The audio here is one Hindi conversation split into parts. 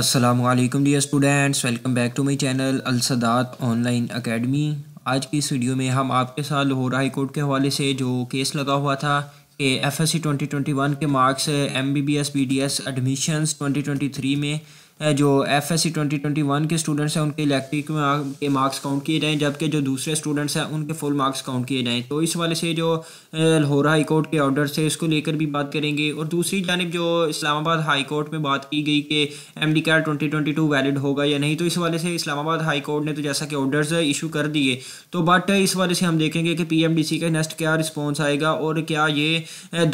Aslam dear students welcome back to my channel Alsadat online academy आज की इस वीडियो में हम आपके साथ लाहौर हाई कोर्ट के हवाले से जो केस लगा हुआ था कि F S C twenty twenty one के marks M B B S B D S admission twenty twenty three में जो F S C twenty twenty one के स्टूडेंट्स हैं उनके इलेक्ट्रिक के मार्क्स काउंट किए जाएँ जबकि जो दूसरे स्टूडेंट्स हैं उनके फुल मार्क्स काउंट किए जाएँ तो इस वाले से जो लाहौर हाई कोर्ट के ऑर्डर से इसको लेकर भी बात करेंगे और दूसरी जानब जो इस्लामाबाद हाई कोर्ट में बात की गई कि एम डी कैर ट्वेंटी ट्वेंटी टू वैलिड होगा या नहीं तो इस वाले से इस्लामाबाद हाई कोर्ट ने तो जैसा कि ऑर्डर इशू कर दिए तो बट इस वाले से हम देखेंगे कि पी एम डी सी का नेक्स्ट क्या रिस्पॉन्स आएगा और क्या ये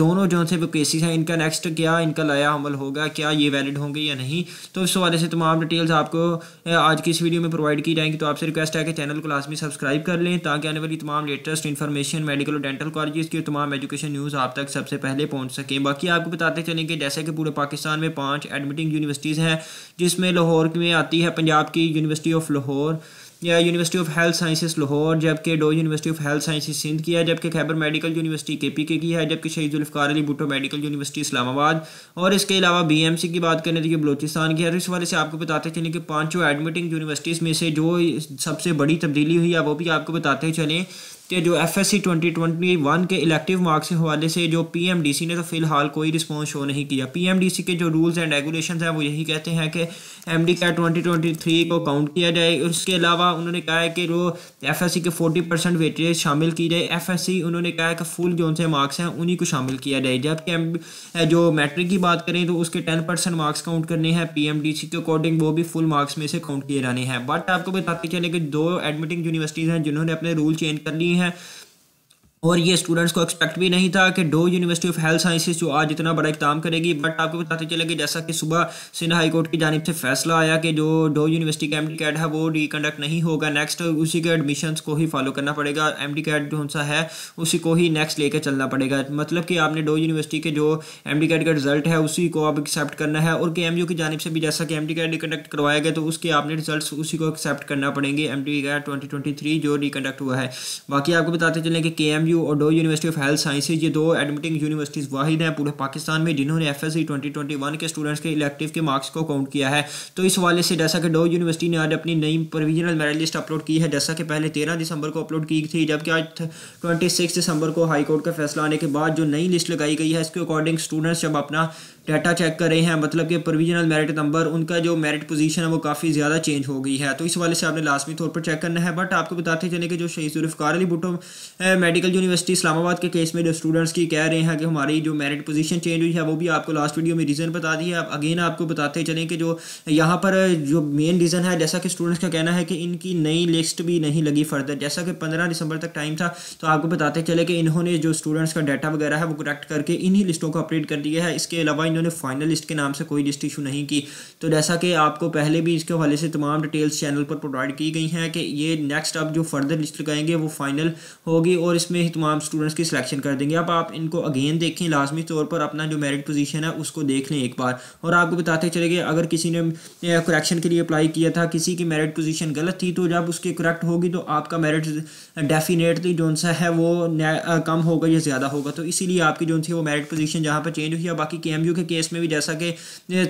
दोनों जो से वो केसेस हैं इनका नेक्स्ट क्या इनका लाया अमल होगा क्या ये वैलिड होंगे या नहीं तो हवाले से तमाम डिटेल्स आपको आज की इस वीडियो में प्रोवाइड की जाएंगी तो आपसे रिक्वेस्ट है कि चैनल को लाजमी सब्सक्राइब कर लें ताकि आने वाली तमाम लेटेस्ट इन्फॉर्मेशन मेडिकल और डेंटल कॉलेज की तमाम एजुकेशन न्यूज़ आप तक सबसे पहले पहुँच सकें बाकी आपको बताते चलेंगे जैसे कि पूरे पाकिस्तान में पाँच एडमिटिंग यूनिवर्सिटीज़ हैं जिसमें लाहौर में आती है पंजाब की यूनिवर्सिटी ऑफ लाहौर या university of health sciences Lahore जबकि Dow university of health sciences Sindh की है जबकि खैबर मेडिकल यूनिवर्सिटी के पी के की है जबकि शहीद उल्फ़ार अली भुटो मेडिकल यूनिवर्सिटी इस्लामाबाद और इसके अलावा बी एम सी की बात करें तो ये बलोचिस्तान की है तो इस वाले से आपको बताते चलें कि पाँचों एडमिटिंग यूनिवर्सिटीज़ में से जो सबसे बड़ी तब्दीली हुई है वो भी आपको बताते चलें कि जो F S C twenty twenty one के इलेक्टिव मार्क्स के हवाले से जो पी एम डी सी ने तो फ़िलहाल कोई रिस्पॉन्स शो नहीं किया पी एम डी सी के जो रूल्स एंड रेगुलेशन हैं वो यही कहते हैं कि एम डी का ट्वेंटी ट्वेंटी थ्री को काउंट किया जाए उसके अलावा उन्होंने कहा है कि जो एफ एस सी के फोर्टी परसेंट वेटेज शामिल की जाए एफ एस सी उन्होंने कहा है कि फुल जो उनसे मार्क्स हैं उन्हीं को शामिल किया जाए जबकि एम जो मैट्रिक की बात करें तो उसके टेन परसेंट मार्क्स काउंट करने हैं पी एम डी सी के अकॉर्डिंग वो भी फुल मार्क्स में से काउंट किए जाने हैं बट आपको बताते चले कि दो एडमिटिंग यूनिवर्सिटीज़ हैं जिन्होंने अपने रूल चेंज कर लिए है और ये स्टूडेंट्स को एक्सपेक्ट भी नहीं था कि Dow university of health sciences जो आज इतना बड़ा इकदाम करेगी बट आपको बताते चले कि जैसा कि सुबह सिंध हाई कोर्ट की जानब से फैसला आया कि जो डो यूनिवर्सिटी का एम डी कैट है वो रिकंडक्ट नहीं होगा नेक्स्ट उसी के एडमिशन को ही फॉलो करना पड़ेगा एम डी कैट जो सा है उसी को ही नेक्स्ट लेकर चलना पड़ेगा मतलब कि आपने डो यूनिवर्सिटी के जो एम डी कैट का रिजल्ट है उसी को आप एक्सेप्ट करना है और के एम यू की जानब से भी जैसा कि एम डी कैट रिकंडक्ट करवाया गया तो उसके आपने रिजल्ट उसी को एक्सेप्ट करना पड़ेंगे M D CAT twenty twenty three जो रिकंडक्ट हुआ है बाकी आपको बताते चले कि के एम यू और Dow university of health sciences ये दो एडमिटिंग यूनिवर्सिटीज़ वाहिद हैं पूरे पाकिस्तान में जिन्होंने F S C twenty twenty one के स्टूडेंट्स के इलेक्टिव के मार्क्स को काउंट किया है तो इस वाले से जैसा कि डो यूनिवर्सिटी ने आज अपनी नई प्रोविजनल मेरिट लिस्ट अपलोड की है जैसा कि पहले तेरह दिसंबर को अपलोड की थी जबकि आज ट्वेंटी सिक्स दिसंबर को हाईकोर्ट का फैसला आने के बाद जो नई लिस्ट लगाई गई है इसके अकॉर्डिंग स्टूडेंट्स जब अपना डाटा चेक कर रहे हैं मतलब कि प्रोविजनल मेरिट नंबर उनका जो मेरिट पोजीशन है वो काफ़ी ज़्यादा चेंज हो गई है तो इस वाले से आपने लाजमी तौर पर चेक करना है बट आपको बताते चले कि जो शहीद जुल्फ़ार अली भुटो मेडिकल यूनिवर्सिटी इस्लामाबाद के केस में जो स्टूडेंट्स की कह रहे हैं कि हमारी जो मेरिट पोजीशन चेंज हुई है वो भी आपको लास्ट वीडियो में रीज़न बता दी है आप अगेन आपको बताते चले कि जो यहाँ पर जो मेन रीज़न है जैसा कि स्टूडेंट्स का कहना है कि इनकी नई लिस्ट भी नहीं लगी फर्दर जैसा कि पंद्रह दिसंबर तक टाइम था तो आपको बताते चले कि इन्होंने जो स्टूडेंट्स का डाटा वगैरह है वो करेक्ट करके इन्हीं लिस्टों को अपडेट कर दिया है इसके अलावा इन इन्होंने फाइनल लिस्ट के नाम से कोई लिस्ट इशू नहीं की तो जैसा कि आपको पहले भी इसके हवाले से तमाम डिटेल्स चैनल पर प्रोवाइड की गई हैं कि ये नेक्स्ट अब जो फर्दर लिस्ट लगाएंगे वो फाइनल होगी और इसमें ही तमाम स्टूडेंट्स की सिलेक्शन कर देंगे अब आप इनको अगेन देखें लाजमी तौर पर अपना जो मेरिट पोजिशन है उसको देख लें एक बार और आपको बताते चले गए अगर किसी ने करेक्शन के लिए अप्लाई किया था किसी की मेरिट पोजिशन गलत थी तो जब उसकी करेक्ट होगी तो आपका मेरिट डेफिनेटली जो सा है वो कम होगा या ज़्यादा होगा तो इसीलिए आपकी जो थी वो मेरिट पोजीशन जहाँ पर चेंज हुई है बाकी के के केस में भी जैसा कि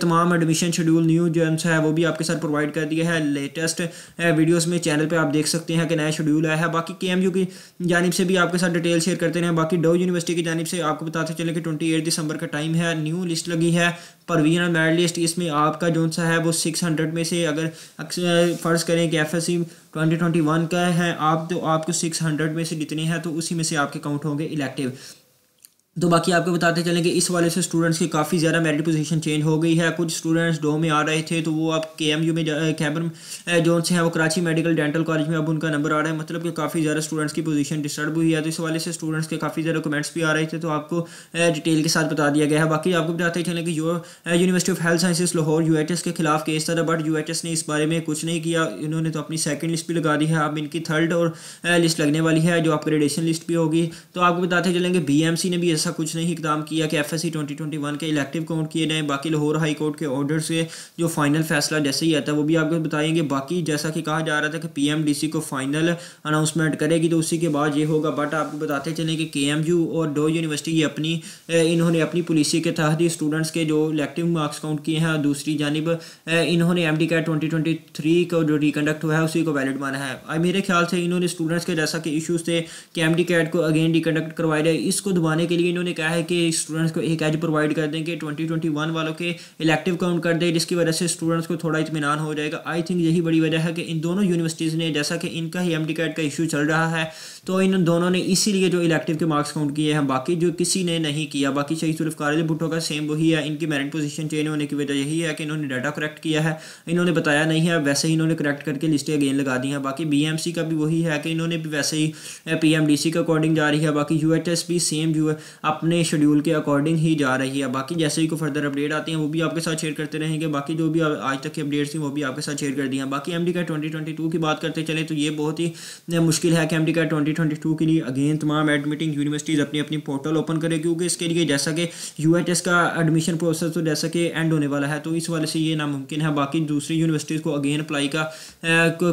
तमाम एडमिशन शेड्यूल न्यू जो है वो भी आपके साथ प्रोवाइड कर दिया है लेटेस्ट वीडियोस में चैनल पे आप देख सकते हैं कि नया शेड्यूल आया है बाकी के की जानब से भी आपके साथ डिटेल शेयर करते रहे बाकी डो यूनिवर्सिटी की जानब से आपको बताते चले कि ट्वेंटी दिसंबर का टाइम है न्यू लिस्ट लगी है परवीनल मेरिट लिस्ट इसमें आपका जो सा है वो सिक्स में से अगर फ़र्ज़ करें कि एफ 2021 का है आप तो आपको 600 में से जितने हैं तो उसी में से आपके काउंट होंगे इलेक्टिव तो बाकी आपको बताते चलें कि इस वाले से स्टूडेंट्स की काफ़ी ज़्यादा मेरिट पोजीशन चेंज हो गई है कुछ स्टूडेंट्स डो में आ रहे थे तो वो अब के एम यू में कैबर जोन से हैं वो कराची मेडिकल डेंटल कॉलेज में अब उनका नंबर आ रहा है मतलब कि काफ़ी ज़्यादा स्टूडेंट्स की पोजीशन डिस्टर्ब हुई है तो इस वाले से स्टूडेंट्स के काफ़ी ज़्यादा कमेंट्स भी आ रहे थे तो आपको डिटेल के साथ बता दिया गया है बाकी आपको बताते चलें कि university of health sciences Lahore U के खिलाफ केस था बट यू ने इस बारे में कुछ नहीं किया इन्होंने तो अपनी सेकेंड लिस्ट भी लगा दी है अब इनकी थर्ड और लिस्ट लगने वाली है जो अपग्रेडेशन लिस्ट भी होगी तो आपको बताते चलेंगे बी ने भी ऐसा ऐसा कुछ नहीं इकदाम किया कि F S C twenty twenty one के इलेक्टिव काउंट किए जाएँ बाकी लाहौर हाई कोर्ट के ऑर्डर से जो फाइनल फैसला जैसे ही आता है वो भी आपको बताएंगे बाकी जैसा कि कहा जा रहा था कि पी एम डी सी को फाइनल अनाउंसमेंट करेगी तो उसी के बाद ये होगा बट आपको बताते चले कि के एम यू और डो यूनिवर्सिटी ये अपनी इन्होंने अपनी पॉलिसी के तहत ही स्टूडेंट्स के जो इलेक्टिव मार्क्स काउंट किए हैं दूसरी जानब इन्होंने M D CAT twenty twenty three का जो रिकंडक्ट हुआ है उसी को वैलिड माना है मेरे ख्याल से इन्होंने स्टूडेंट्स के जैसा कि इशूज़ थे कि एम डी कैट को अगेन रिकंडक्ट करवाया जाए इसको दबाने के लिए इन्होंने कहा है कि स्टूडेंट्स को एक एज प्रोवाइड कर देंगे ट्वेंटी ट्वेंटी वन वालों के इलेक्टिव काउंट कर दें जिसकी वजह से स्टूडेंट्स को थोड़ा इतमान हो जाएगा आई थिंक यही बड़ी वजह है कि इन दोनों यूनिवर्सिटीज़ ने जैसा कि इनका ही एम का इशू चल रहा है तो इन दोनों ने इसीलिए जो इलेक्टिव के मार्क्स काउंट किए हैं बाकी जो किसी ने नहीं किया बाकी शहीद सुरफ़ अली भुट्टो का सेम वही है इनकी मेरिट पोजीशन चेंज होने की वजह यही है कि इन्होंने डाटा करेक्ट किया है इन्होंने बताया नहीं है वैसे ही इन्होंने करेक्ट करके लिस्टें अगेन लगा दी हैं बाकी बी का भी वही है कि इन्होंने भी वैसे ही पी के अकॉर्डिंग जा रही है बाकी यू भी सेम जो है अपने शेड्यूल के अकॉर्डिंग ही जा रही है बाकी जैसे ही कोई फर्दर अपडेट आती है वो भी आपके साथ शेयर करते रहेंगे बाकी जो भी आज तक की अपडेट्स थी वो भी आपके साथ शेयर कर दी हैं बाकी एम का ट्वेंटी की बात करते चले तो ये बहुत ही मुश्किल है कि एम का ट्वेंटी 2022 के लिए अगेन तमाम एडमिटिंग यूनिवर्सिटीज़ अपनी अपनी पोर्टल ओपन करें क्योंकि इसके लिए जैसा कि यू का एडमिशन प्रोसेस तो जैसा कि एंड होने वाला है तो इस वाले से ये नामुमकिन है बाकी दूसरी यूनिवर्सिटीज़ को अगेन अप्लाई का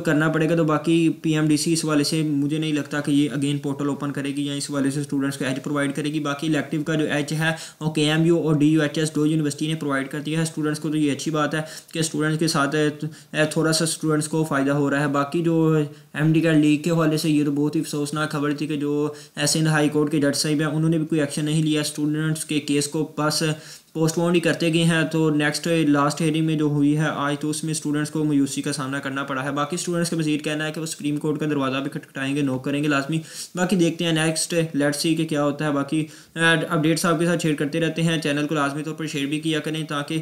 करना पड़ेगा तो बाकी पी इस वाले से मुझे नहीं लगता कि ये अगेन पोर्टल ओपन करेगी या इस वाले से स्टूडेंट्स को एच प्रोवाइड करेगी बाकी इलेक्टिव का जो एच है और के और डी दो यूनिवर्सिटी ने प्रोवाइड कर दिया है स्टूडेंट्स को तो ये अच्छी बात है कि स्टूडेंट्स के साथ थोड़ा सा स्टूडेंट्स को फ़ायदा हो रहा है बाकी जो एम डी लीग के हवाले से ये तो बहुत ही अफसोस ना खबर थी कि जो सिंध हाई कोर्ट के जज साहिब हैं उन्होंने भी कोई एक्शन नहीं लिया स्टूडेंट्स के केस को पास पोस्टपोन ही करते गए हैं तो नेक्स्ट लास्ट हेयरिंग में जो हुई है आज तो उसमें स्टूडेंट्स को मयूसी का सामना करना पड़ा है बाकी स्टूडेंट्स का मजीद कहना है कि वो सुप्रीम कोर्ट का दरवाज़ा भी खटखटाएंगे नोक करेंगे लाजमी बाकी देखते हैं नेक्स्ट लेट्स सी कि क्या होता है बाकी अपडेट्स आपके साथ शेयर करते रहते हैं चैनल को लाजमी तौर पर शेयर भी किया करें ताकि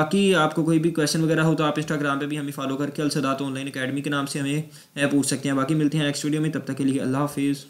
बाकी आपको कोई भी क्वेश्चन वगैरह हो तो आप इंस्टाग्राम पर भी हमें फॉलो करके अलसदात ऑनलाइन अकेडमी के नाम से हमें पूछ सकते हैं बाकी मिलते हैं नेक्स्ट वीडियो में तब तक के लिए अल्लाह हाफिज़